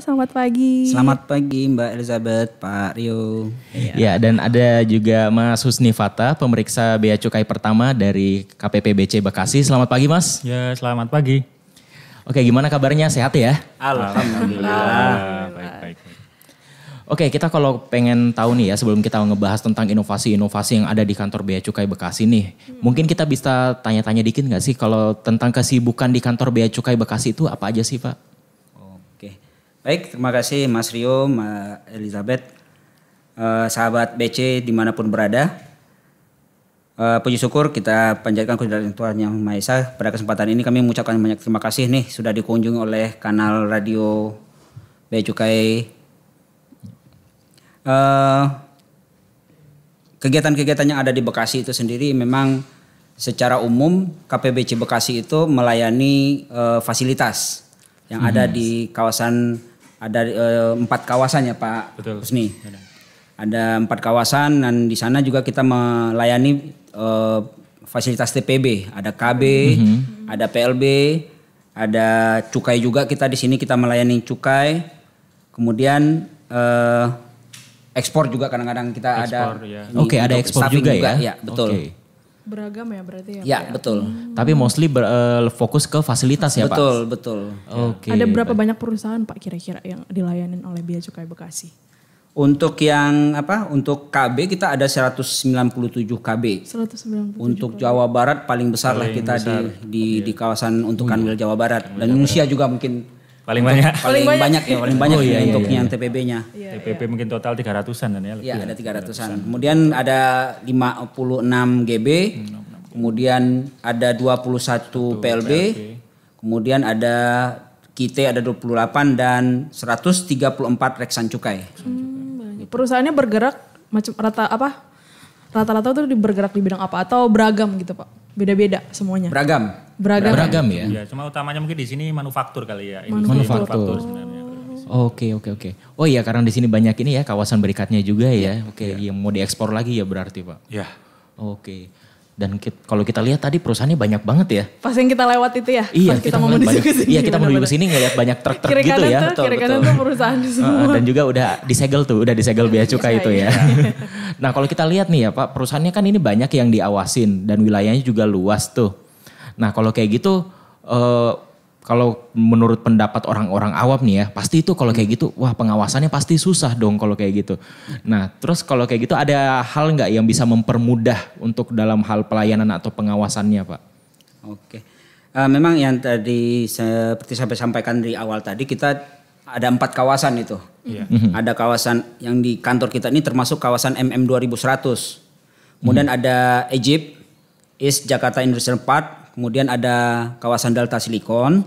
Selamat pagi. Selamat pagi Mbak Elizabeth, Pak Rio. Ya, ya dan ada juga Mas Husni Fata, pemeriksa bea cukai pertama dari KPPBC Bekasi. Selamat pagi, Mas. Ya, selamat pagi. Oke, gimana kabarnya? Sehat ya? Alhamdulillah. Baik-baik. Oke, kita kalau pengen tahu nih ya sebelum kita ngebahas tentang inovasi-inovasi yang ada di kantor Bea Cukai Bekasi nih, hmm. mungkin kita bisa tanya-tanya dikit nggak sih kalau tentang kesibukan di kantor Bea Cukai Bekasi itu apa aja sih, Pak? Baik, terima kasih Mas Rio, Mbak Elizabeth, eh, sahabat BC dimanapun berada. Eh, puji syukur kita panjatkan kehadiran Tuhan Yang Maha Esa. Pada kesempatan ini kami mengucapkan banyak terima kasih nih sudah dikunjungi oleh kanal radio Bea Cukai. Eh, kegiatan-kegiatan yang ada di Bekasi itu sendiri memang secara umum KPBC Bekasi itu melayani eh, fasilitas yang hmm. ada mhm. di kawasan ada eh, empat kawasan ya Pak Husni. Ada empat kawasan dan di sana juga kita melayani uh, fasilitas TPB, ada KB, mm-hmm. ada PLB, ada cukai juga kita di sini kita melayani cukai. Kemudian uh, ekspor juga kadang-kadang kita ekspor, ada ya. Oke, okay, ada ekspor ya. juga, juga ya. ya betul. Okay beragam ya berarti ya. Ya, Pak, ya? betul. Hmm. Tapi mostly ber, uh, fokus ke fasilitas ya, betul, Pak. Betul, betul. Oke. Okay. Ada berapa banyak perusahaan Pak kira-kira yang dilayanin oleh Bea Cukai Bekasi? Untuk yang apa? Untuk KB kita ada 197 KB. 197. Untuk KB. Jawa Barat paling besar paling lah kita besar. di di, okay. di kawasan untuk iya. Kanwil Jawa Barat dan iya. Indonesia juga mungkin Paling banyak. Paling banyak, banyak ya, paling banyak oh, iya, untuk iya, iya. yang TPB-nya. Iya, TPB iya. mungkin total 300-an kan ya? Iya, ada 300-an. Ya, 300 kemudian ada 56 GB, 56. kemudian ada 21 PLB, PLB, kemudian ada KIT ada 28 dan 134 reksan cukai. Hmm, gitu. Perusahaannya bergerak macam rata apa? Rata-rata tuh bergerak di bidang apa atau beragam gitu, Pak? beda-beda semuanya. Beragam. Beragam. Beragam ya. ya. cuma utamanya mungkin di sini manufaktur kali ya. manufaktur. manufaktur Oke oh, oke okay, oke. Okay. Oh iya karena di sini banyak ini ya kawasan berikatnya juga ya. Iya. Oke, yeah. yang mau diekspor lagi ya berarti pak. Ya. Yeah. Oke. Dan kita, kalau kita lihat tadi perusahaannya banyak banget ya. Pas yang kita lewat itu ya. Iya, kita, kita mau menuju sini. Iya, kita menuju ke sini ngelihat banyak truk-truk gitu kanan ya. Tuh, kira kiri kanan tuh perusahaan semua. dan juga udah disegel tuh, udah disegel bea cukai iya, itu ya. Iya. nah, kalau kita lihat nih ya Pak, perusahaannya kan ini banyak yang diawasin dan wilayahnya juga luas tuh. Nah, kalau kayak gitu eh kalau menurut pendapat orang-orang awam nih ya, pasti itu kalau kayak gitu, wah pengawasannya pasti susah dong kalau kayak gitu. Nah, terus kalau kayak gitu ada hal nggak yang bisa mempermudah untuk dalam hal pelayanan atau pengawasannya, Pak? Oke, uh, memang yang tadi seperti saya sampaikan di awal tadi kita ada empat kawasan itu. Yeah. Mhm. Ada kawasan yang di kantor kita ini termasuk kawasan MM 2100. Kemudian mm-hmm. ada Egypt, East Jakarta Industrial Park, kemudian ada kawasan Delta Silikon,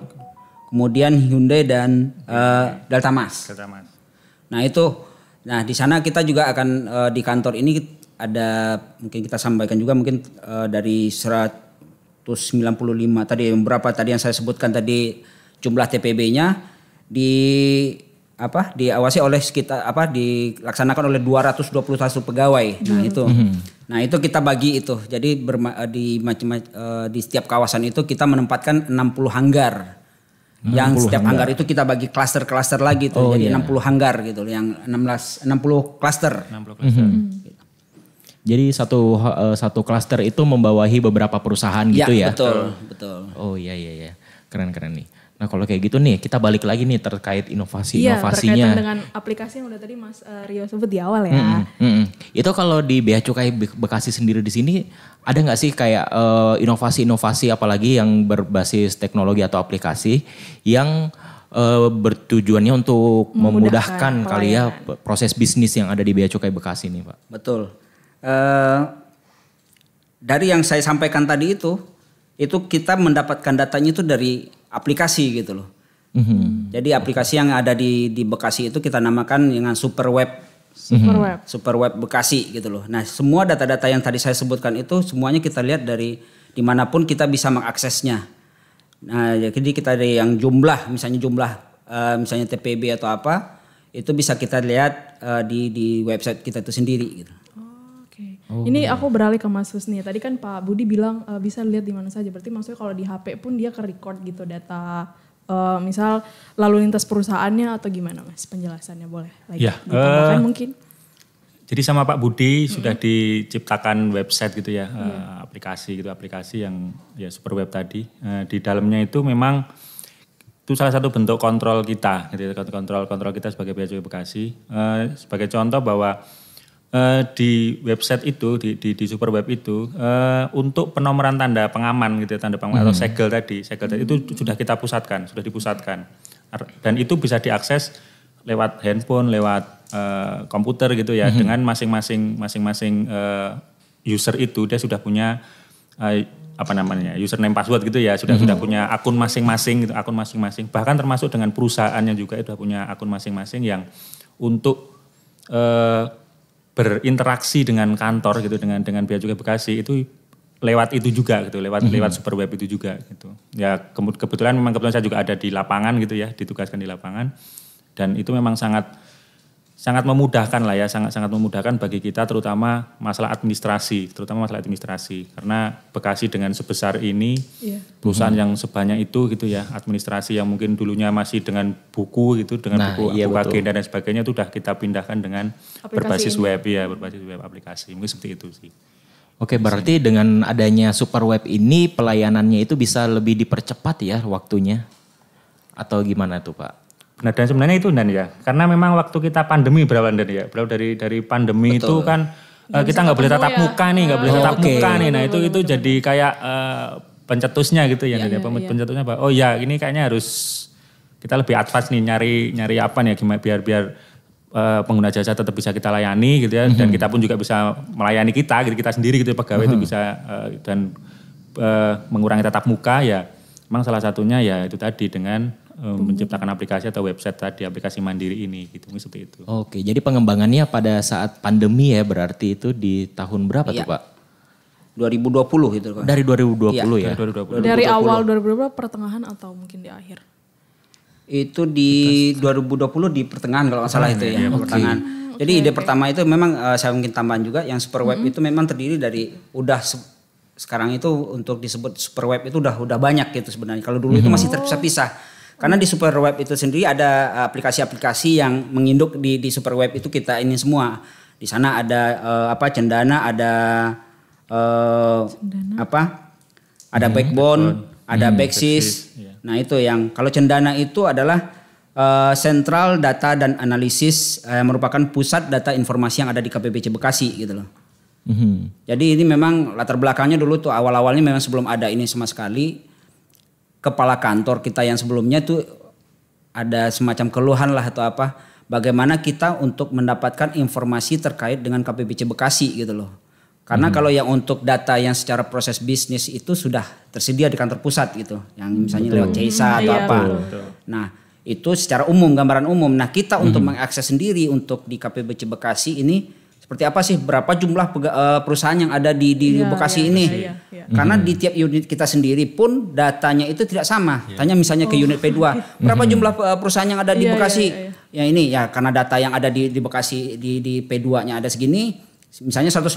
kemudian Hyundai dan uh, Delta Mas. Delta Mas. Nah itu, nah di sana kita juga akan uh, di kantor ini ada mungkin kita sampaikan juga mungkin uh, dari 195 tadi berapa tadi yang saya sebutkan tadi jumlah TPB-nya di apa diawasi oleh sekitar apa dilaksanakan oleh 221 pegawai. Nah, hmm. Nah, itu. Hmm. Nah, itu kita bagi itu. Jadi berma, eh, di macam uh, eh, di setiap kawasan itu kita menempatkan 60 hanggar. 60 yang setiap hanggar. hanggar itu kita bagi klaster-klaster lagi tuh. Oh, Jadi iya. 60 hanggar gitu yang 16 60 klaster. 60 klaster. -hmm. Jadi satu eh, satu klaster itu membawahi beberapa perusahaan gitu ya. ya? Betul, betul. Oh iya iya iya. Keren-keren nih. Nah kalau kayak gitu nih kita balik lagi nih terkait inovasi inovasinya. Iya dengan aplikasi yang udah tadi Mas uh, Rio sebut di awal ya. Mm -mm, mm -mm. Itu kalau di Bea Cukai Bekasi sendiri di sini ada nggak sih kayak eh, inovasi-inovasi uh, apalagi yang berbasis teknologi atau aplikasi yang uh, bertujuannya untuk memudahkan, memudahkan kali ya proses bisnis yang ada di Bea Cukai Bekasi nih Pak. Betul. Uh, dari yang saya sampaikan tadi itu, itu kita mendapatkan datanya itu dari aplikasi gitu loh. Mm-hmm. Jadi aplikasi yang ada di di Bekasi itu kita namakan dengan super web. Super mm-hmm. web. Super web Bekasi gitu loh. Nah, semua data-data yang tadi saya sebutkan itu semuanya kita lihat dari dimanapun kita bisa mengaksesnya. Nah, ya, jadi kita dari yang jumlah, misalnya jumlah, uh, misalnya TPB atau apa, itu bisa kita lihat uh, di di website kita itu sendiri gitu. Oh, ini aku beralih ke Mas Husni. Tadi kan Pak Budi bilang uh, bisa lihat di mana saja. Berarti maksudnya kalau di HP pun dia ke record gitu data uh, misal lalu lintas perusahaannya atau gimana Mas? Penjelasannya boleh lagi ya, uh, mungkin. Jadi sama Pak Budi mm -hmm. sudah diciptakan website gitu ya, yeah. uh, iya. aplikasi gitu, aplikasi yang ya super web tadi. Uh, di dalamnya itu memang itu salah satu bentuk kontrol kita, gitu, ya, kontrol kontrol kita sebagai Bea Cukai Bekasi. Uh, sebagai contoh bahwa Eh, di website itu di di, di super web itu uh, untuk penomoran tanda pengaman gitu ya, tanda pengaman hmm. atau segel tadi segel tadi itu hmm. sudah kita pusatkan sudah dipusatkan dan itu bisa diakses lewat handphone lewat uh, komputer gitu ya hmm. dengan masing-masing masing-masing uh, user itu dia sudah punya uh, apa namanya username password gitu ya sudah hmm sudah punya akun masing-masing gitu akun masing-masing bahkan termasuk dengan perusahaan yang juga sudah punya akun masing-masing yang untuk uh, berinteraksi dengan kantor gitu dengan dengan Bea Cukai Bekasi itu lewat itu juga gitu, lewat mm -hmm. lewat super web itu juga gitu. Ya kebetulan memang kebetulan saya juga ada di lapangan gitu ya, ditugaskan di lapangan dan itu memang sangat sangat memudahkan lah ya, sangat sangat memudahkan bagi kita terutama masalah administrasi, terutama masalah administrasi karena Bekasi dengan sebesar ini yeah. perusahaan hmm. yang sebanyak itu gitu ya, administrasi yang mungkin dulunya masih dengan buku gitu, dengan nah, buku, iya, buku betul. agenda dan sebagainya itu sudah kita pindahkan dengan aplikasi berbasis ini. web ya, berbasis web aplikasi. Mungkin seperti itu sih. Oke, berarti dengan adanya super web ini pelayanannya itu bisa lebih dipercepat ya waktunya. Atau gimana tuh, Pak? Nah dan sebenarnya itu dan ya, karena memang waktu kita pandemi berapa dan ya, berawal dari dari pandemi Betul. itu kan Gak eh, kita nggak boleh tatap ya. muka nih, nggak ya. boleh oh, tatap okay. muka nih. Nah itu itu jadi kayak uh, pencetusnya gitu ya, iya, ya, ya, ya. pencetusnya apa? Oh ya ini kayaknya harus kita lebih advance nih nyari nyari apa nih ya, gimana biar biar uh, pengguna jasa tetap bisa kita layani gitu ya mm -hmm. dan mhm. kita pun juga bisa melayani kita gitu kita sendiri gitu ya, pegawai mm -hmm. itu mhm. bisa uh, dan uh, mengurangi tatap muka ya memang salah satunya ya itu tadi dengan Eh, mm-hmm. menciptakan aplikasi atau website tadi aplikasi mandiri ini gitu seperti itu. Oke, jadi pengembangannya pada saat pandemi ya berarti itu di tahun berapa ya. tuh Pak? 2020 itu Pak. Dari 2020 ya. ya. Dari, 2020. Dari awal 2020 pertengahan atau mungkin di akhir? Itu di 2020 di pertengahan kalau nggak salah itu ya, ya okay. pertengahan. Hmm, jadi ide pertama itu memang uh, saya mungkin tambahan juga yang super web -hmm. itu memang terdiri dari udah sekarang itu untuk disebut super web itu udah udah banyak gitu sebenarnya. Kalau dulu -hmm. itu masih terpisah-pisah karena di super web itu sendiri ada eh, aplikasi-aplikasi yang menginduk di di web itu kita ini semua. Di sana ada uh, apa cendana, ada uh, cendana. apa? Ada hmm, backbone, backbone, ada hmm, backsys. Yeah. Nah, itu yang kalau cendana itu adalah sentral uh, data dan analisis uh, merupakan pusat data informasi yang ada di KPPC Bekasi gitu loh. Mm-hmm. Jadi ini memang latar belakangnya dulu tuh awal-awalnya memang sebelum ada ini sama sekali kepala kantor kita yang sebelumnya itu ada semacam keluhan lah atau apa bagaimana kita untuk mendapatkan informasi terkait dengan KPBC Bekasi gitu loh. Karena hmm. kalau yang untuk data yang secara proses bisnis itu sudah tersedia di kantor pusat gitu, yang misalnya betul. lewat CISA hmm, atau iya. apa. Betul. Nah, itu secara umum gambaran umum. Nah, kita hmm. untuk mengakses sendiri untuk di KPBC Bekasi ini seperti apa sih berapa jumlah eh, perusahaan yang ada di di ya, Bekasi ya, ini ya, ya, karena mhm. di tiap unit kita sendiri pun datanya itu tidak sama ya. tanya misalnya ke oh. unit P2 berapa mhm. jumlah eh, perusahaan yang ada di ya, Bekasi ya, ya, ya. ya ini ya karena data yang ada di di Bekasi di di P2-nya ada segini misalnya 160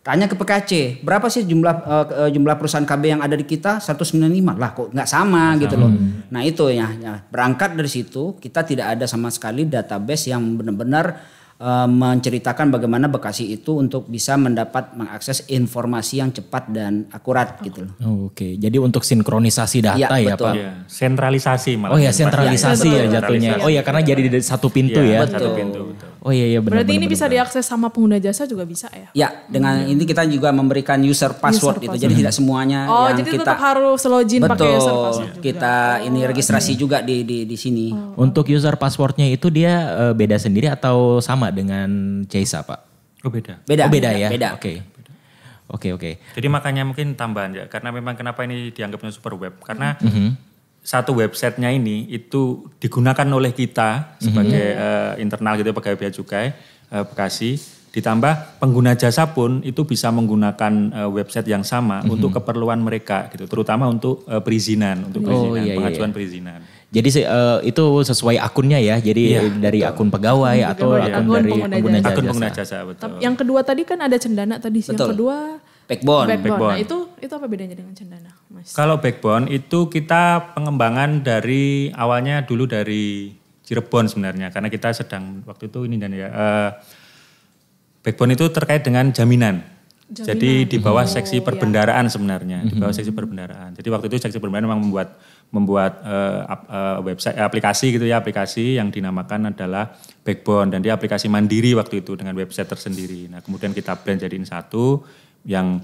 Tanya ke PKC, berapa sih jumlah uh, jumlah perusahaan KB yang ada di kita? 195 lah, kok nggak sama, gitu sama gitu loh. Mhm. Nah itu ya, ya, berangkat dari situ kita tidak ada sama sekali database yang benar-benar uh, menceritakan bagaimana Bekasi itu untuk bisa mendapat mengakses informasi yang cepat dan akurat gitu loh. Oh, oke, okay. jadi untuk sinkronisasi data ya, ya Pak. Ya. Sentralisasi malah. Oh ya sentralisasi ya, ya jatuhnya. Oh ya karena jadi satu pintu iya, ya. ya. Betul. Satu pintu betul. Oh iya iya benar. Berarti bener, ini bener, bisa bener. diakses sama pengguna jasa juga bisa ya? Ya, dengan hmm. ini kita juga memberikan user password user itu. Password. Jadi tidak semuanya oh, yang jadi kita tetap harus login pakai user password juga. Kita oh, ini registrasi iya. juga di di di sini. Oh. Untuk user passwordnya itu dia eh, beda sendiri atau sama dengan Chase Pak? Oh beda. Beda. Oh, beda ya. Beda. Oke. Okay. Oke okay, oke. Okay. Jadi makanya mungkin tambahan ya karena memang kenapa ini dianggapnya super web karena mm -hmm satu websitenya ini itu digunakan oleh kita sebagai mm -hmm. uh, internal gitu ya, pegawai bea cukai uh, Bekasi ditambah pengguna jasa pun itu bisa menggunakan uh, website yang sama mm -hmm. untuk keperluan mereka gitu terutama untuk uh, perizinan untuk oh, perizinan oh, iya, pengajuan iya. perizinan jadi uh, itu sesuai akunnya ya. Jadi ya, dari akun pegawai atau ya. akun, akun dari pengguna jasa. Akun pengguna jasa betul. Yang kedua tadi kan ada cendana tadi sih. Betul. Yang kedua Backbone. backbone. Nah, itu itu apa bedanya dengan cendana, Mas? Kalau backbone itu kita pengembangan dari awalnya dulu dari Cirebon sebenarnya karena kita sedang waktu itu ini dan ya uh, backbone itu terkait dengan jaminan. jaminan. Jadi di bawah oh, seksi iya. perbendaraan ya. sebenarnya, di bawah mhm. seksi perbendaraan. Jadi waktu itu seksi perbendaraan memang membuat membuat uh, uh, website aplikasi gitu ya, aplikasi yang dinamakan adalah Backbone dan dia aplikasi mandiri waktu itu dengan website tersendiri. Nah, kemudian kita blend jadiin satu yang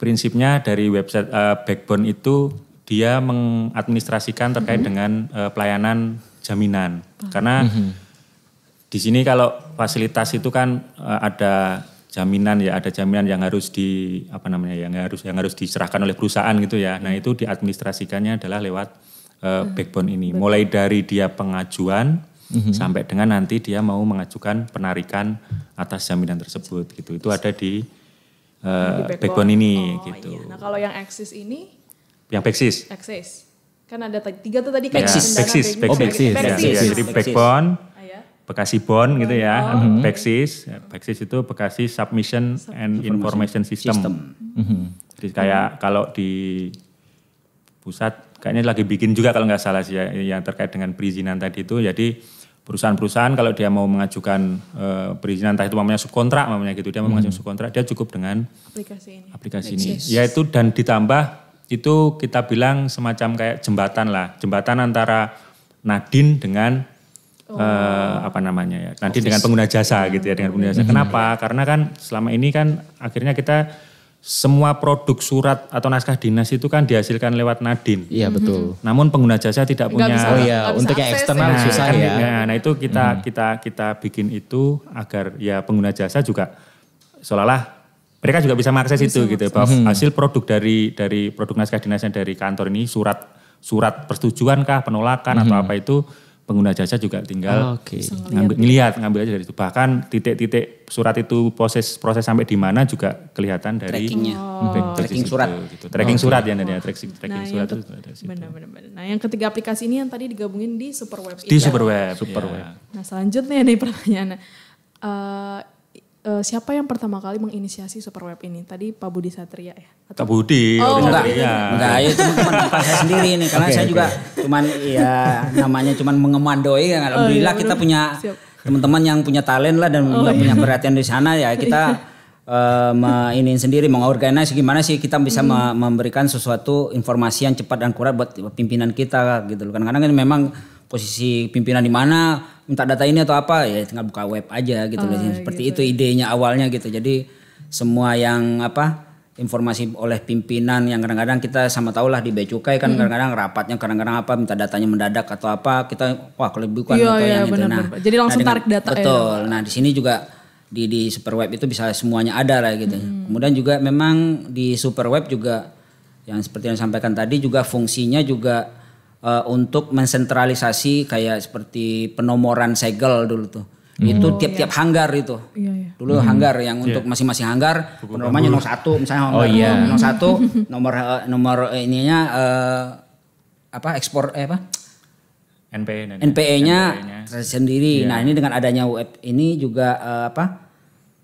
prinsipnya dari website uh, Backbone itu dia mengadministrasikan terkait mm -hmm. dengan uh, pelayanan jaminan. Mhm. Karena mm -hmm. di sini kalau fasilitas itu kan uh, ada jaminan ya ada jaminan yang harus di apa namanya yang harus yang harus diserahkan oleh perusahaan gitu ya. Nah, itu diadministrasikannya adalah lewat uh, backbone ini. Betul. Mulai dari dia pengajuan mm-hmm. sampai dengan nanti dia mau mengajukan penarikan atas jaminan tersebut gitu. Itu ada di uh, backbone. backbone ini oh, gitu. Iya. Nah kalau yang Axis ini? Yang axis. Axis. Kan ada tiga tuh tadi kan. axis, oh, iya, ah, Ya. axis. jadi backbone, Bekasi Bond gitu ya, oh. Bexis, Bexis itu Bekasi Submission and Information System. System. Mm -hmm. Jadi kayak mm -hmm. kalau di pusat kayaknya lagi bikin juga kalau nggak salah sih ya, yang terkait dengan perizinan tadi itu. Jadi perusahaan-perusahaan kalau dia mau mengajukan uh, perizinan entah itu namanya subkontrak namanya gitu dia mau mengajukan hmm. subkontrak dia cukup dengan aplikasi ini aplikasi ini yes. yaitu dan ditambah itu kita bilang semacam kayak jembatan lah jembatan antara Nadin dengan oh. uh, apa namanya ya nanti Office. dengan pengguna jasa gitu ya dengan pengguna jasa hmm. kenapa karena kan selama ini kan akhirnya kita semua produk surat atau naskah dinas itu kan dihasilkan lewat Nadin. Iya mhm. betul. Namun pengguna jasa tidak Nggak punya bisa, oh iya untuk yang eksternal ya. nah, susah kan, ya. Nah, nah itu kita hmm. kita kita bikin itu agar ya pengguna jasa juga seolah-olah mereka juga bisa mengakses itu gitu. mengakses. gitu bahwa hmm. hasil produk dari dari produk naskah dinasnya dari kantor ini surat surat persetujuan kah penolakan hmm. atau mhm. apa itu pengguna jasa juga tinggal ah, okay. ngambil ya. ngelihat ngambil aja dari itu bahkan titik-titik surat itu proses proses sampai di mana juga kelihatan dari trackingnya hmm, oh. tracking, gitu, surat gitu. tracking oh, surat okay. ya nanti oh. tracking, tracking nah, surat itu, benar-benar nah yang ketiga aplikasi ini yang tadi digabungin di superweb di iya. superweb superweb ya. nah selanjutnya nih pertanyaannya eh, uh, siapa yang pertama kali menginisiasi Superweb ini? Tadi Pak Budi Satria ya? Atau... Pak Budi. Oh, enggak, Satria. enggak, itu iya, teman teman saya sendiri ini karena okay, saya okay. juga cuman ya namanya cuman mengemandoi kan oh, alhamdulillah oh, iya, kita punya teman-teman yang punya talent lah dan oh, iya. punya perhatian di sana ya kita uh, ini sendiri mengorganisasi gimana sih kita bisa hmm. memberikan sesuatu informasi yang cepat dan kurat buat pimpinan kita gitu loh. Kadang-kadang kan memang posisi pimpinan di mana, minta data ini atau apa, ya tinggal buka web aja gitu oh, loh. Seperti gitu. itu idenya awalnya gitu. Jadi semua yang apa informasi oleh pimpinan yang kadang-kadang kita sama lah di bea cukai kan hmm. kadang-kadang hmm. rapatnya kadang-kadang apa minta datanya mendadak atau apa kita wah kalau bukan iya, iya, yang bener, itu nah bener. jadi nah, langsung nah, dengan, data ya. betul ya. nah di sini juga di di super web itu bisa semuanya ada lah gitu hmm. kemudian juga memang di super web juga yang seperti yang disampaikan tadi juga fungsinya juga uh, untuk mensentralisasi kayak seperti penomoran segel dulu tuh. Mm. Itu hmm. tiap-tiap oh, iya. hanggar itu. Iya, iya. Dulu mm. hanggar yang iya. untuk masing-masing hanggar penomornya nomor satu misalnya hanggar oh, iya. nomor satu nomor uh, nomor eh, ininya uh, apa ekspor eh apa NPE NPE-nya NPE sendiri. Yeah. Nah, iya. ini dengan adanya web ini juga uh, apa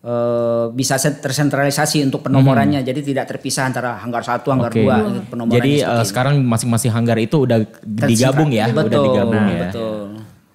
e, bisa tersentralisasi untuk penomorannya hmm. jadi tidak terpisah antara hanggar satu hanggar okay. dua gitu, jadi uh, sekarang masing-masing hanggar itu udah digabung ya betul, udah digabung nah, ya betul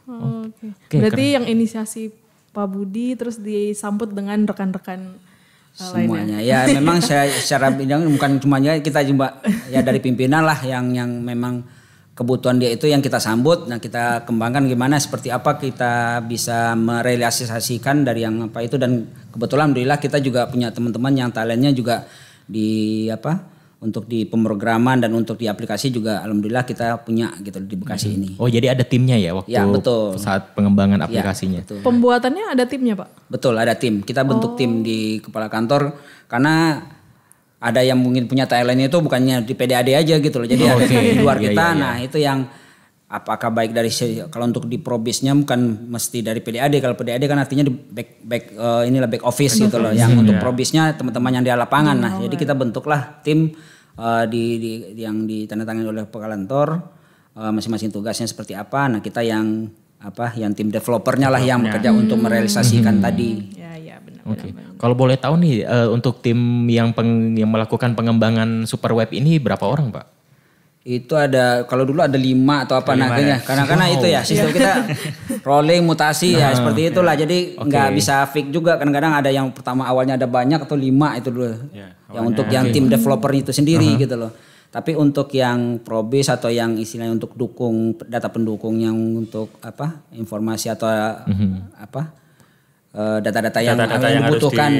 oh, hmm, okay. berarti keren. yang inisiasi Pak Budi terus disambut dengan rekan-rekan eh, semuanya ya memang saya secara bidang bukan cuma kita cuma ya dari pimpinan lah yang yang memang kebutuhan dia itu yang kita sambut nah kita kembangkan gimana seperti apa kita bisa merealisasikan dari yang apa itu dan kebetulan alhamdulillah kita juga punya teman-teman yang talentnya juga di apa untuk di pemrograman dan untuk di aplikasi juga alhamdulillah kita punya gitu di Bekasi hmm. ini. Oh, jadi ada timnya ya waktu ya, betul. saat pengembangan ya, aplikasinya. Ya, betul. Pembuatannya ada timnya, Pak? Betul, ada tim. Kita bentuk oh. tim di oh. kepala kantor karena ada yang mungkin punya talentnya itu bukannya di PDAD aja gitu loh. Jadi oh, okay. di luar iya, kita. ya, ya, ya. Nah, itu yang apakah baik dari kalau untuk di probisnya bukan mesti dari PDAD kalau PDAD kan artinya di back back uh, inilah back office gitu loh yang hmm, untuk ya. probisnya teman-teman yang di lapangan nah iya. jadi kita bentuklah tim uh, di, di yang ditandatangani oleh pekalantor uh, masing-masing tugasnya seperti apa nah kita yang apa yang tim developernya lah yang bekerja hmm. untuk merealisasikan hmm. tadi ya ya benar oke okay. kalau boleh tahu nih uh, untuk tim yang peng, yang melakukan pengembangan super web ini berapa orang pak itu ada kalau dulu ada lima atau apa naganya ya? karena karena itu ya sistem kita rolling mutasi ya ah, seperti itulah jadi nggak bisa fix juga kadang-kadang ada yang pertama awalnya ada banyak atau lima itu dulu ya, yang untuk yang tim hmm. developer itu sendiri gitu loh tapi untuk yang probis atau yang istilahnya untuk dukung data pendukung yang untuk apa informasi atau mhm. apa Eh, data-data yang, data-data yang, dibutuhkan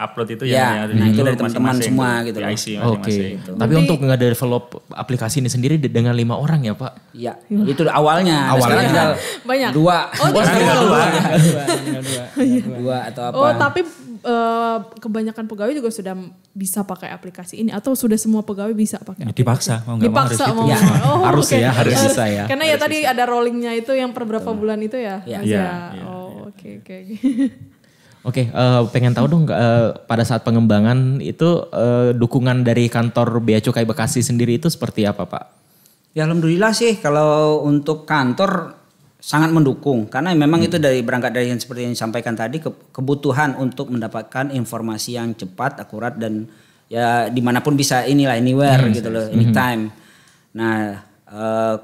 upload itu ya, ya nah itu dari teman-teman semua gitu loh. Oke. Okay. Gitu. Tapi untuk nggak develop aplikasi ini sendiri dengan lima orang ya Pak? Iya, itu awalnya. Nah, awalnya tinggal banyak. Dua. Oh, oh dua. Dua. Dua. dua atau iya. apa? Oh, tapi Uh, kebanyakan pegawai juga sudah bisa pakai aplikasi ini atau sudah semua pegawai bisa pakai. Ya, dipaksa mau nggak dipaksa mau harus mau. Ya. Oh, harus okay. ya harus eh, bisa ya. Karena ya tadi ada rollingnya itu yang per berapa bulan itu ya. Iya. Oh, iya. oke oke. Oke, eh, pengen tahu dong uh, pada saat pengembangan itu uh, dukungan dari kantor Bea Cukai Bekasi sendiri itu seperti apa, Pak? Ya alhamdulillah sih kalau untuk kantor sangat mendukung karena memang hmm. itu dari berangkat dari yang seperti yang disampaikan tadi ke, kebutuhan untuk mendapatkan informasi yang cepat, akurat dan ya dimanapun bisa inilah anywhere hmm, gitu loh, hmm. anytime. Hmm. Nah, uh,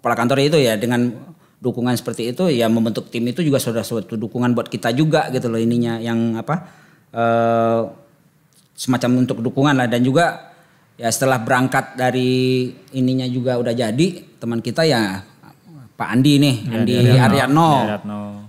kepala kantor itu ya dengan dukungan seperti itu ya membentuk tim itu juga sudah suatu dukungan buat kita juga gitu loh ininya yang apa eh, semacam untuk dukungan lah dan juga ya setelah berangkat dari ininya juga udah jadi teman kita ya Pak Andi nih ya, Andi Aryano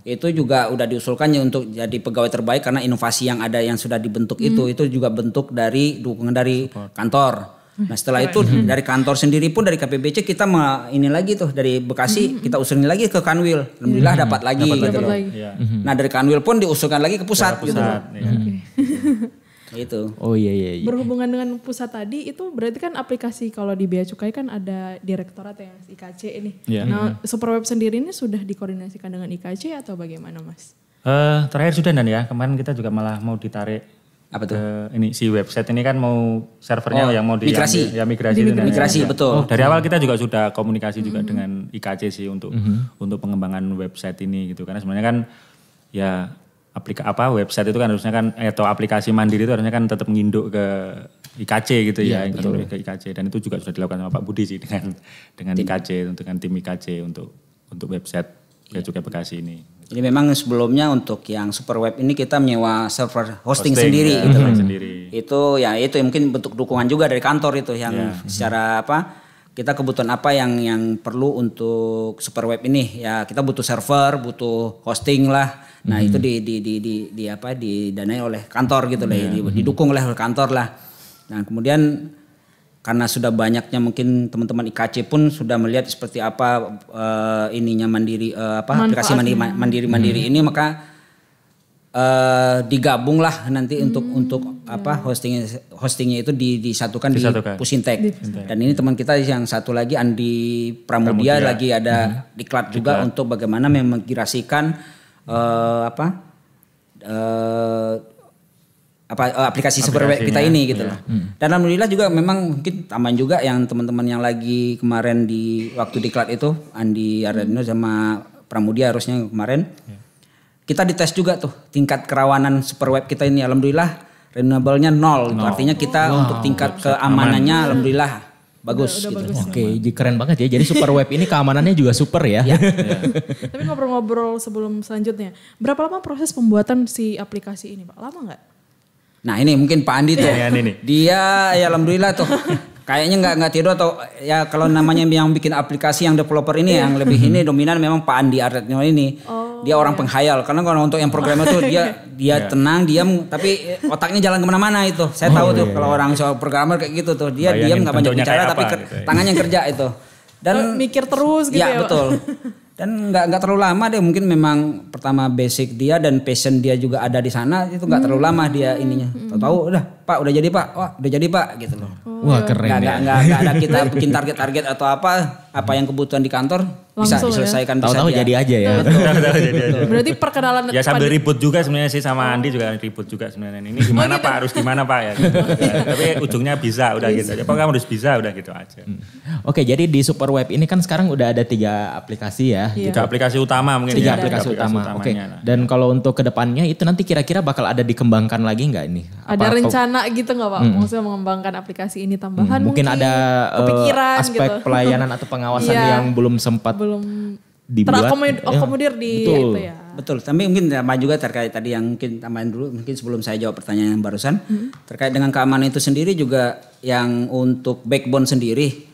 iya, itu juga udah diusulkannya untuk jadi pegawai terbaik karena inovasi yang ada yang sudah dibentuk hmm. itu itu juga bentuk dari dukungan dari Support. kantor Nah setelah itu dari kantor sendiri pun dari KPBC kita ini lagi tuh dari Bekasi mm-hmm. kita usulin lagi ke Kanwil. Alhamdulillah hmm. dapat lagi dapat gitu lagi. Ya. Nah dari Kanwil pun diusulkan lagi ke pusat, pusat gitu. Mm-hmm. Ya. itu. Gitu. Oh iya iya iya. Berhubungan dengan pusat tadi itu berarti kan aplikasi kalau di Bea Cukai kan ada direktorat yang IKC ini. Yeah. Nah, Superweb sendiri ini sudah dikoordinasikan dengan IKC atau bagaimana Mas? Uh, terakhir sudah dan ya kemarin kita juga malah mau ditarik apa tuh? Uh, ini si website ini kan mau servernya oh, yang mau di migrasi. ya migrasi. Di migrasi, migrasi kan. betul. Oh, dari hmm. awal kita juga sudah komunikasi mm-hmm. juga hmm. dengan IKC sih untuk mm-hmm. untuk pengembangan website ini gitu. Karena sebenarnya kan ya aplik apa website itu kan harusnya kan eh, atau aplikasi mandiri itu harusnya kan tetap nginduk ke IKC gitu ya, ya betul. ke IKC dan itu juga sudah dilakukan sama Pak Budi sih dengan dengan tim. IKC dengan tim IKC untuk untuk website ya. juga Bekasi ini. Jadi memang sebelumnya untuk yang super web ini kita menyewa server hosting, hosting sendiri ya. gitu. hmm Itu ya itu mungkin bentuk dukungan juga dari kantor itu yang yeah. secara apa kita kebutuhan apa yang yang perlu untuk super web ini ya kita butuh server, butuh hosting lah. Nah, hmm itu di, di di di di apa didanai oleh kantor gitu yeah. lah, ya. didukung oleh kantor lah. Nah, kemudian karena sudah banyaknya mungkin teman-teman IKC pun sudah melihat seperti apa uh, ininya mandiri uh, apa Manfaat aplikasi mandiri mandiri mandiri hmm. ini maka uh, eh, digabunglah nanti hmm. untuk untuk apa iya. hosting hostingnya itu di, disatukan, disatukan di Pusintek. Dan ini teman kita yang satu lagi Andi Pramudia, Pramudia. lagi ada hmm. diklat juga diklat. untuk bagaimana memegirasikan uh, apa uh, apa eh, aplikasi, aplikasi web kita ini gitu iya. loh. Hmm. Dan alhamdulillah juga memang mungkin taman juga yang teman-teman yang lagi kemarin di waktu diklat itu Andi Ardino sama Pramudia harusnya kemarin. Yeah. Kita dites juga tuh tingkat kerawanan super web kita ini alhamdulillah renewable-nya nol. nol. Artinya kita wow. untuk tingkat keamanannya aman. alhamdulillah bagus udah, udah gitu. Bagus Oke, jadi keren banget ya. Jadi super web ini keamanannya juga super ya. ya. ya. Tapi ngobrol-ngobrol sebelum selanjutnya, berapa lama proses pembuatan si aplikasi ini, Pak? Lama nggak? Nah ini mungkin Pak Andi tuh. Ya, ini. Dia ya alhamdulillah tuh. Kayaknya nggak nggak tidur atau ya kalau namanya yang bikin aplikasi yang developer ini yang iya. lebih ini dominan memang Pak Andi Arretno ini. Oh, dia orang yeah. penghayal karena kalau untuk yang programmer tuh dia dia yeah. tenang diam tapi otaknya jalan kemana-mana itu. Saya tahu oh, tuh yeah. kalau iya. orang soal programmer kayak gitu tuh dia Bayangin diam nggak banyak bicara apa, tapi gitu, ya. tangannya kerja itu. Dan oh, mikir terus gitu ya. Iya betul. dan nggak nggak terlalu lama deh mungkin memang pertama basic dia dan passion dia juga ada di sana itu nggak terlalu lama dia hmm. ininya hmm. tahu-tahu udah pak udah jadi pak wah udah jadi pak gitu loh wah keren nggak ya. gak, nggak ada kita bikin target-target atau apa apa yang kebutuhan di kantor Langsung ya? bisa diselesaikan ya? tahu-tahu jadi aja ya. tahu Berarti perkenalan Ya sambil ribut juga sebenarnya sih sama oh. Andi juga ribut juga sebenarnya. Ini oh, gitu? gimana Pak harus gimana Pak ya. Gitu. Oh, iya. Tapi ujungnya bisa udah gitu aja. Pokoknya harus bisa udah gitu aja. Hmm. Oke, jadi di Super Web ini kan sekarang udah ada tiga aplikasi ya. Iya. Tiga aplikasi utama mungkin tiga ya. Aplikasi utama. Oke. Dan kalau untuk kedepannya itu nanti kira-kira bakal ada dikembangkan lagi nggak ini? Apa, ada rencana gitu nggak Pak? Hmm. Maksudnya mengembangkan aplikasi ini tambahan hmm. mungkin, mungkin ada uh, aspek gitu. pelayanan atau pengawasan iya. yang belum sempat belum terakomodir ya, di betul. itu ya. Betul. Tapi mungkin sama juga terkait tadi yang mungkin tambahin dulu mungkin sebelum saya jawab pertanyaan yang barusan hmm. terkait dengan keamanan itu sendiri juga yang untuk backbone sendiri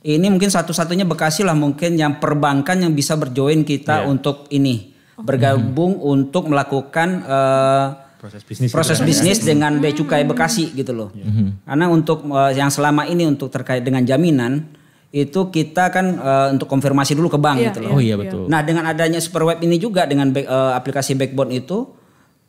ini mungkin satu-satunya Bekasi lah mungkin yang perbankan yang bisa berjoin kita yeah. untuk ini okay. Oh. bergabung hmm. untuk melakukan uh, proses bisnis proses bisnis ya. dengan becukai hmm. Bekasi gitu loh. Iya. Hmm. Karena untuk uh, yang selama ini untuk terkait dengan jaminan itu kita kan uh, untuk konfirmasi dulu ke bank iya, gitu loh. Oh iya betul. Nah, dengan adanya super web ini juga dengan uh, aplikasi Backbone itu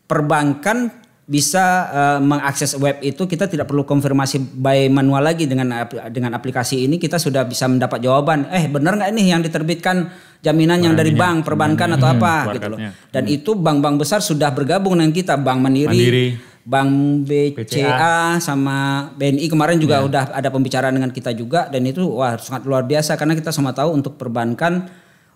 perbankan bisa uh, mengakses web itu kita tidak perlu konfirmasi by manual lagi dengan dengan aplikasi ini kita sudah bisa mendapat jawaban eh benar nggak ini yang diterbitkan jaminan yang dari bank perbankan atau apa gitu loh dan hmm. itu bank-bank besar sudah bergabung dengan kita bank mandiri, mandiri Bank BCA, BCA sama BNI kemarin juga yeah. udah ada pembicaraan dengan kita juga dan itu wah sangat luar biasa karena kita sama tahu untuk perbankan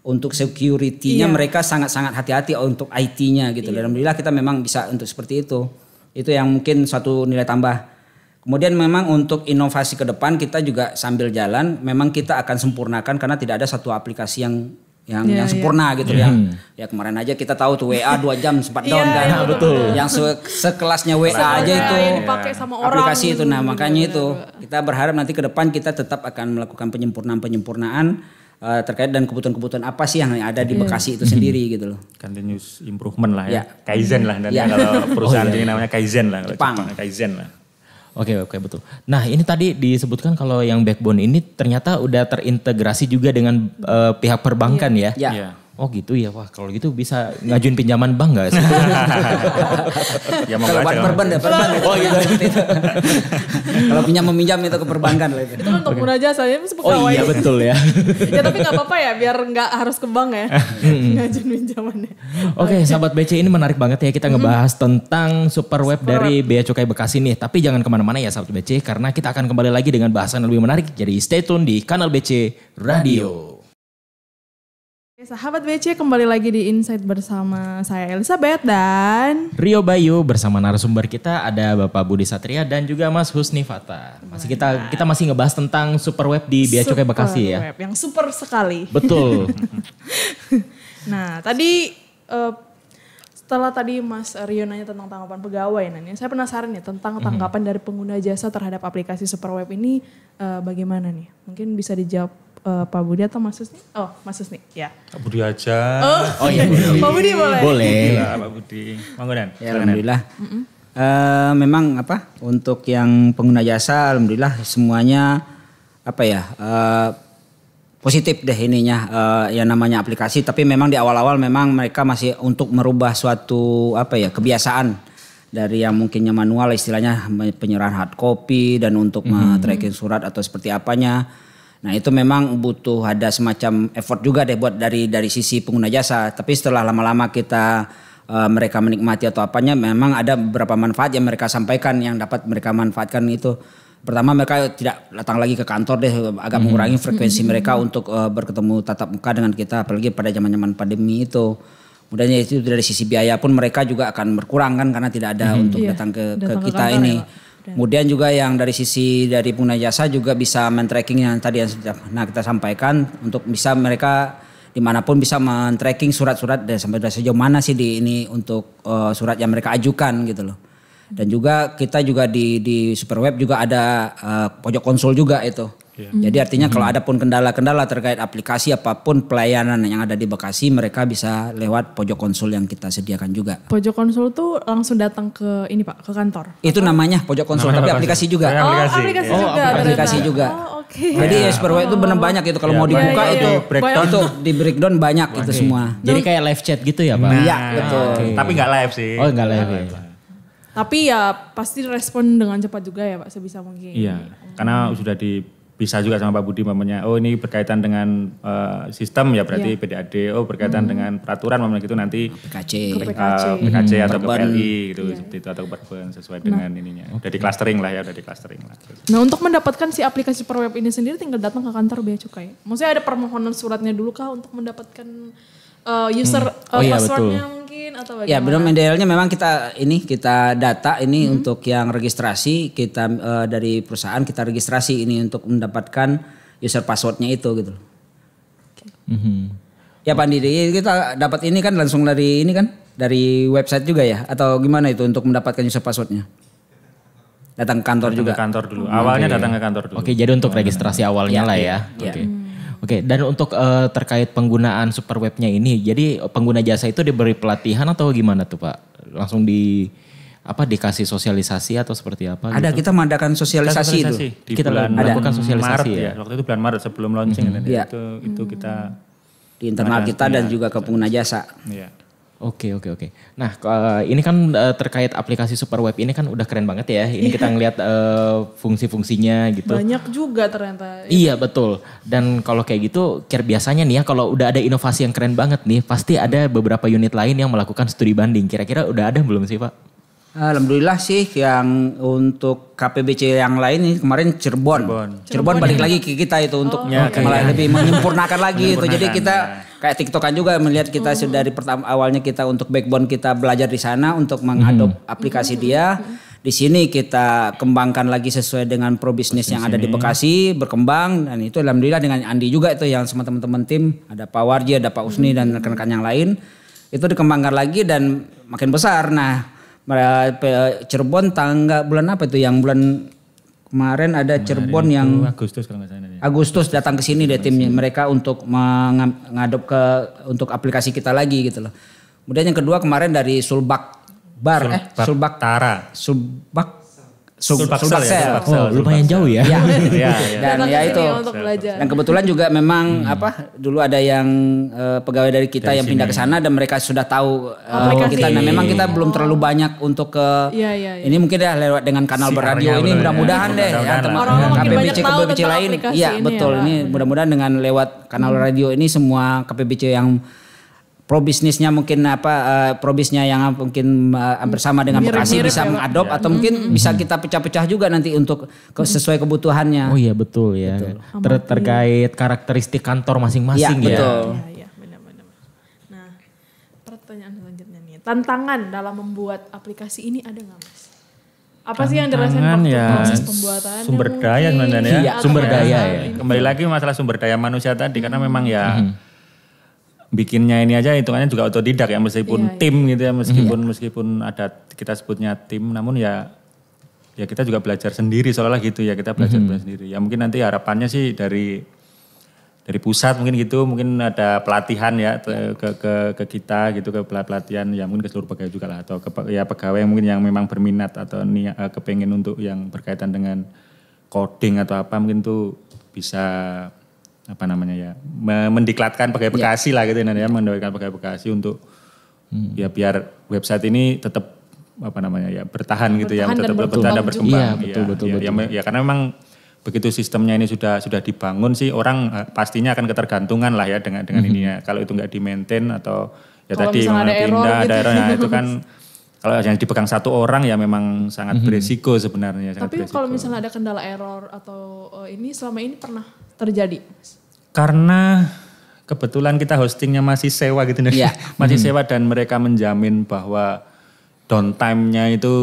untuk security-nya yeah. mereka sangat-sangat hati-hati untuk IT-nya gitu. Yeah. Dan alhamdulillah kita memang bisa untuk seperti itu. Itu yang mungkin satu nilai tambah. Kemudian memang untuk inovasi ke depan kita juga sambil jalan memang kita akan sempurnakan karena tidak ada satu aplikasi yang yang yeah, yang iya. sempurna yeah. gitu yeah. ya. Hmm. Ya kemarin aja kita tahu tuh WA 2 jam sempat iya, down yeah, kan. yeah, iya, betul. Yang se sekelasnya WA Sekarang aja itu dipakai sama orang. aplikasi itu nah makanya itu kita berharap nanti ke depan kita tetap akan melakukan penyempurnaan-penyempurnaan uh, terkait dan kebutuhan-kebutuhan apa sih yang ada di Bekasi yeah. itu sendiri gitu loh. Continuous improvement lah ya. Yeah. Kaizen lah dan yeah. kalau perusahaan oh, iya. ini namanya Kaizen lah. Jepang. Jepang. Kaizen lah. Oke okay, oke okay, betul. Nah ini tadi disebutkan kalau yang backbone ini ternyata udah terintegrasi juga dengan uh, pihak perbankan yeah. ya. Yeah. Oh gitu ya, wah kalau gitu bisa ngajuin pinjaman bank nggak sih? ya mau kalau buat perban ya perban. Oh iya. kalau pinjam meminjam itu ke perbankan lah itu. Itu untuk murah jasa ya, Oh iya betul ya. ya tapi nggak apa-apa ya, biar nggak harus ke bank ya ngajuin pinjamannya. Oke, okay, sahabat BC ini menarik banget ya kita ngebahas tentang super web super dari Bea Cukai Bekasi nih. Tapi jangan kemana-mana ya sahabat BC, karena kita akan kembali lagi dengan bahasan yang lebih menarik. Jadi stay tune di kanal BC Radio. Radio. Sahabat BC kembali lagi di Insight bersama saya Elizabeth dan Rio Bayu bersama narasumber kita ada Bapak Budi Satria dan juga Mas Husni Fata. Masih kita kita masih ngebahas tentang super web di Bea Cukai Bekasi ya. Web yang super sekali. Betul. nah, tadi uh, setelah tadi Mas Rio nanya tentang tanggapan pegawai nanya, saya penasaran nih tentang tanggapan mm -hmm. dari pengguna jasa terhadap aplikasi super web ini uh, bagaimana nih? Mungkin bisa dijawab uh, Pak Budi atau Mas Susni? Oh, Mas Susni, ya. Pak Budi aja. Oh, oh iya. iya. Pak Budi boleh? Boleh. Ya, Pak Budi. Manggunan. Ya, Alhamdulillah. uh, memang apa, untuk yang pengguna jasa, Alhamdulillah semuanya apa ya, uh, positif deh ininya uh, yang namanya aplikasi. Tapi memang di awal-awal memang mereka masih untuk merubah suatu apa ya, kebiasaan dari yang mungkinnya manual istilahnya penyerahan hard copy dan untuk mm -hmm. tracking surat atau seperti apanya Nah itu memang butuh ada semacam effort juga deh buat dari dari sisi pengguna jasa. Tapi setelah lama-lama kita uh, mereka menikmati atau apanya, memang ada beberapa manfaat yang mereka sampaikan yang dapat mereka manfaatkan itu. Pertama mereka tidak datang lagi ke kantor deh, agak hmm. mengurangi frekuensi hmm. mereka untuk uh, berketemu tatap muka dengan kita, apalagi pada zaman-zaman pandemi itu. Kemudian ya itu dari sisi biaya pun mereka juga akan berkurang kan karena tidak ada hmm. untuk yeah. Iya, datang ke ke, kita ke ini. Ya. Kemudian juga yang dari sisi dari pengguna jasa juga bisa men-tracking yang tadi yang sudah nah kita sampaikan untuk bisa mereka dimanapun bisa men-tracking surat-surat dan sampai sejauh mana sih di ini untuk uh, surat yang mereka ajukan gitu loh. Dan juga kita juga di di Superweb juga ada uh, pojok konsul juga itu. Yeah. Hmm. Jadi artinya mm-hmm. kalau hmm. ada pun kendala-kendala terkait aplikasi apapun pelayanan yang ada di Bekasi, mereka bisa lewat pojok konsul yang kita sediakan juga. Pojok konsul tuh langsung datang ke ini Pak, ke kantor. Itu atau? namanya pojok konsul, namanya tapi aplikasi, juga. Oh, aplikasi, aplikasi oh, juga. Aplikasi juga. Oh, Okay. Jadi yeah. itu benar oh. banyak gitu. iya, iya, iya. itu kalau yeah, mau dibuka yeah, itu yeah. breakdown itu di breakdown banyak okay. itu semua. Jadi kayak live chat gitu ya pak? Iya nah, betul. Okay. Tapi nggak live sih. Oh nggak live. Nah, ya. Tapi ya pasti respon dengan cepat juga ya pak sebisa mungkin. Iya. Karena sudah di bisa juga sama Pak Budi mamanya oh ini berkaitan dengan uh, sistem ya berarti yeah. PDAD oh berkaitan hmm. dengan peraturan mamanya gitu nanti PKC eh, PKC, uh, hmm. atau Berban. gitu yeah. seperti itu atau ke sesuai nah. dengan ininya okay. dari clustering lah ya dari clustering lah nah untuk mendapatkan si aplikasi perweb ini sendiri tinggal datang ke kantor bea cukai maksudnya ada permohonan suratnya dulu kah untuk mendapatkan uh, user hmm. oh, uh, iya, passwordnya betul mungkin atau ya, bagaimana? Ya belum idealnya memang kita ini kita data ini hmm. untuk yang registrasi kita uh, dari perusahaan kita registrasi ini untuk mendapatkan user passwordnya itu gitu. Okay. Mm -hmm. Ya Didi, kita dapat ini kan langsung dari ini kan dari website juga ya atau gimana itu untuk mendapatkan user passwordnya? Datang ke kantor datang juga. Ke kantor dulu. Hmm. Awalnya datang ke kantor dulu. Oke, okay, jadi untuk registrasi awalnya ya, lah ya. ya. Oke. Okay. Hmm. Oke, dan untuk uh, terkait penggunaan super webnya ini, jadi pengguna jasa itu diberi pelatihan atau gimana tuh Pak? Langsung di apa dikasih sosialisasi atau seperti apa? Ada gitu? kita mengadakan sosialisasi, sosialisasi itu. Di kita bulan melakukan ada. sosialisasi Maret ya. ya. Waktu itu bulan Maret sebelum launching mm -hmm. Kan, ya. itu itu kita di internal kita dan ya, juga ke pengguna jasa. Iya. Oke oke oke. Nah eh, ini kan eh, terkait aplikasi Super Web ini kan udah keren banget ya. Ini iya. kita ngeliat eh, fungsi-fungsinya gitu. Banyak juga ternyata. Iya betul. Dan kalau kayak gitu, kira biasanya nih ya kalau udah ada inovasi yang keren banget nih, pasti ada beberapa unit lain yang melakukan studi banding. Kira-kira udah ada belum sih Pak? Alhamdulillah sih yang untuk KPBC yang lain ini kemarin Cirebon. Cirebon, Cirebon, Cirebon balik ya? lagi ke kita itu untuk oh. okay. Ya, malah ya. lebih menyempurnakan lagi itu. Jadi kita ya. kayak TikTokan juga melihat kita oh. dari pertama awalnya kita untuk backbone kita belajar di sana untuk mengadop hmm. aplikasi hmm. dia. Di sini kita kembangkan lagi sesuai dengan pro bisnis yang ada di Bekasi berkembang dan itu alhamdulillah dengan Andi juga itu yang sama teman-teman tim ada Pak Warji, ada Pak Usni hmm. dan rekan-rekan yang lain itu dikembangkan lagi dan makin besar. Nah, Cirebon tangga bulan apa itu yang bulan kemarin ada kemarin Cirebon yang Agustus kalau nggak salah Agustus datang ke sini deh timnya mereka untuk mengadop ke untuk aplikasi kita lagi gitu loh. Kemudian yang kedua kemarin dari Sulbak Bar eh, Sulbak eh Sulbak Tara Sulbak Sulpaksel, Ya, Oh, lumayan jauh ya. Iya. iya, iya. ya, Dan ya itu. Iya, dan kebetulan juga memang hmm. apa dulu ada yang eh, pegawai dari kita yang pindah ke sana dan mereka sudah tahu uh, oh, kita. Nah, memang kita belum oh. terlalu banyak untuk ke ya, ya, ini mungkin ya lewat dengan kanal si beradio ini mudah-mudahan deh ya teman-teman KPBC KPBC lain. Iya, ya, betul. Ini mudah-mudahan dengan lewat kanal hmm. radio ini semua KPBC yang pro bisnisnya mungkin apa uh, eh, pro bisnisnya yang mungkin uh, eh, bersama dengan mirip, Bekasi mirip, bisa ya, mengadop ya. atau mungkin hmm. bisa kita pecah-pecah juga nanti untuk ke, sesuai kebutuhannya. Oh iya betul ya. Betul. Ter terkait karakteristik kantor masing-masing ya. ya. Betul. Ya, ya, benar, Nah, pertanyaan selanjutnya nih. Tantangan dalam membuat aplikasi ini ada nggak, Mas? apa sih yang dirasain waktu ya, proses pembuatan sumber daya ya, iya, sumber daya ya. kembali lagi masalah sumber daya manusia tadi karena memang ya -hmm bikinnya ini aja hitungannya juga otodidak ya meskipun iya, iya. tim gitu ya meskipun iya. meskipun ada kita sebutnya tim namun ya ya kita juga belajar sendiri seolah gitu ya kita belajar, mm -hmm. belajar sendiri ya mungkin nanti harapannya sih dari dari pusat mungkin gitu mungkin ada pelatihan ya ke iya. ke ke kita gitu ke pelatihan ya mungkin ke seluruh pegawai juga lah atau ke ya pegawai yang mungkin yang memang berminat atau niat eh, kepengen untuk yang berkaitan dengan coding atau apa mungkin tuh bisa apa namanya ya mendiklatkan pegawai ya. Bekasi yeah. lah gitu ya, ya mendekatkan pegawai Bekasi untuk hmm. ya biar website ini tetap apa namanya ya bertahan, bertahan gitu ya tetap bertahan ada berkembang ya, betul, ya, betul, ya, betul. Ya, ya karena memang begitu sistemnya ini sudah sudah dibangun sih orang eh, pastinya akan ketergantungan lah ya dengan dengan ininya hmm. kalau itu nggak di maintain atau ya kalau tadi memang ada pindah gitu. Nah, itu kan kalau yang dipegang satu orang ya memang sangat mm -hmm. beresiko sebenarnya. Tapi sangat beresiko. kalau misalnya ada kendala error atau uh, ini selama ini pernah terjadi? Karena kebetulan kita hostingnya masih sewa gitu nih, iya. yeah. masih hmm. sewa dan mereka menjamin bahwa downtime-nya itu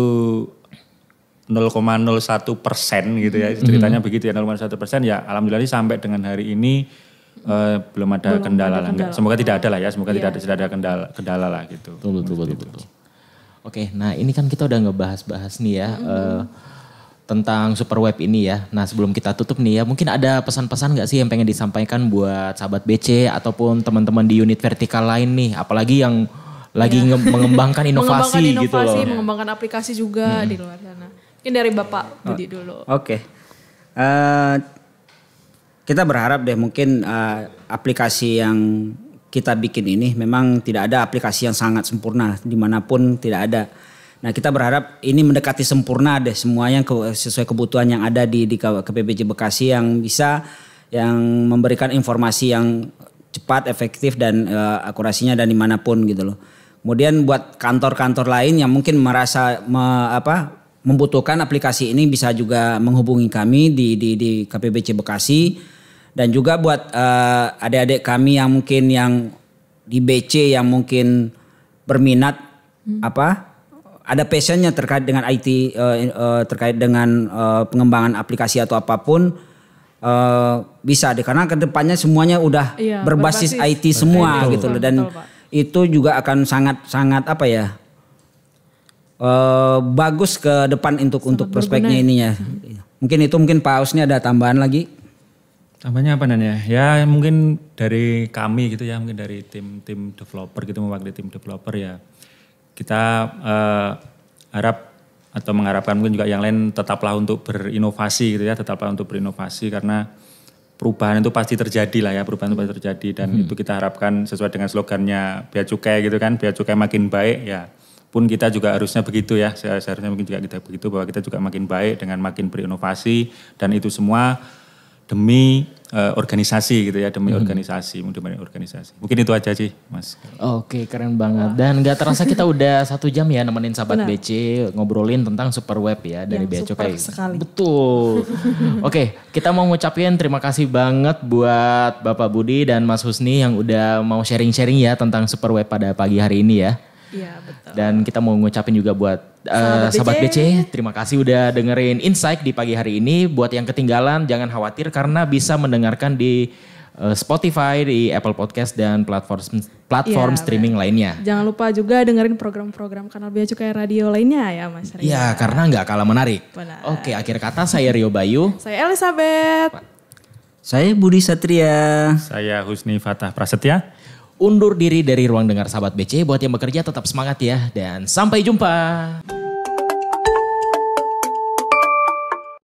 0,01 persen gitu ya hmm. ceritanya begitu ya 0,01 persen ya alhamdulillah sampai dengan hari ini uh, belum ada belum kendala lah kendala. semoga tidak ada lah ya semoga yeah. tidak ada tidak ada kendala kendala lah gitu betul betul betul, betul. oke nah ini kan kita udah ngebahas-bahas nih ya mm uh, tentang super web ini ya. Nah sebelum kita tutup nih ya, mungkin ada pesan-pesan nggak sih yang pengen disampaikan buat sahabat BC ataupun teman-teman di unit vertikal lain nih, apalagi yang lagi ya. mengembangkan inovasi, mengembangkan inovasi gitu loh. Mengembangkan aplikasi juga hmm. di luar sana. Mungkin dari Bapak oh, Budi dulu. Oke. Okay. Uh, eh, kita berharap deh mungkin uh, aplikasi yang kita bikin ini memang tidak ada aplikasi yang sangat sempurna dimanapun tidak ada Nah kita berharap ini mendekati sempurna deh semuanya ke, sesuai kebutuhan yang ada di, di KPBJ Bekasi yang bisa yang memberikan informasi yang cepat, efektif dan uh, akurasinya dan dimanapun gitu loh. Kemudian buat kantor-kantor lain yang mungkin merasa me, apa membutuhkan aplikasi ini bisa juga menghubungi kami di di, di KPBC Bekasi dan juga buat uh, adik-adik kami yang mungkin yang di BC yang mungkin berminat hmm. apa ada passionnya terkait dengan IT uh, eh, uh, eh, terkait dengan uh, pengembangan aplikasi atau apapun uh, bisa deh karena kedepannya semuanya udah iya, berbasis, berbasis IT semua betul, gitu loh dan betul, itu juga akan sangat sangat apa ya uh, bagus ke depan untuk sangat untuk prospeknya berguna. Ya. ininya mungkin itu mungkin Pak Aus ada tambahan lagi Tambahnya apa nanya? Ya mungkin dari kami gitu ya, mungkin dari tim tim developer gitu mewakili tim developer ya kita uh, harap atau mengharapkan mungkin juga yang lain tetaplah untuk berinovasi gitu ya, tetaplah untuk berinovasi karena perubahan itu pasti terjadi lah ya, perubahan itu pasti terjadi dan hmm. itu kita harapkan sesuai dengan slogannya biaya cukai gitu kan, biaya cukai makin baik ya. Pun kita juga harusnya begitu ya, seharusnya mungkin juga kita begitu bahwa kita juga makin baik dengan makin berinovasi dan itu semua demi uh, organisasi gitu ya demi hmm. organisasi demi organisasi mungkin itu aja sih mas oke keren banget dan gak terasa kita udah satu jam ya nemenin sahabat Benar. BC ngobrolin tentang super web ya dari Yang Bea betul oke kita mau ngucapin terima kasih banget buat Bapak Budi dan Mas Husni yang udah mau sharing-sharing ya tentang super web pada pagi hari ini ya Iya betul. Dan kita mau ngucapin juga buat uh, sahabat, BC. BC, terima kasih udah dengerin Insight di pagi hari ini. Buat yang ketinggalan jangan khawatir karena bisa mendengarkan di uh, Spotify, di Apple Podcast dan platform platform ya, streaming bener. lainnya. Jangan lupa juga dengerin program-program kanal Bea Cukai Radio lainnya ya Mas Ria. Iya karena nggak kalah menarik. Benar. Oke akhir kata saya Rio Bayu. saya Elizabeth. Saya Budi Satria. Saya Husni Fatah Prasetya undur diri dari ruang dengar sahabat BC. Buat yang bekerja tetap semangat ya. Dan sampai jumpa.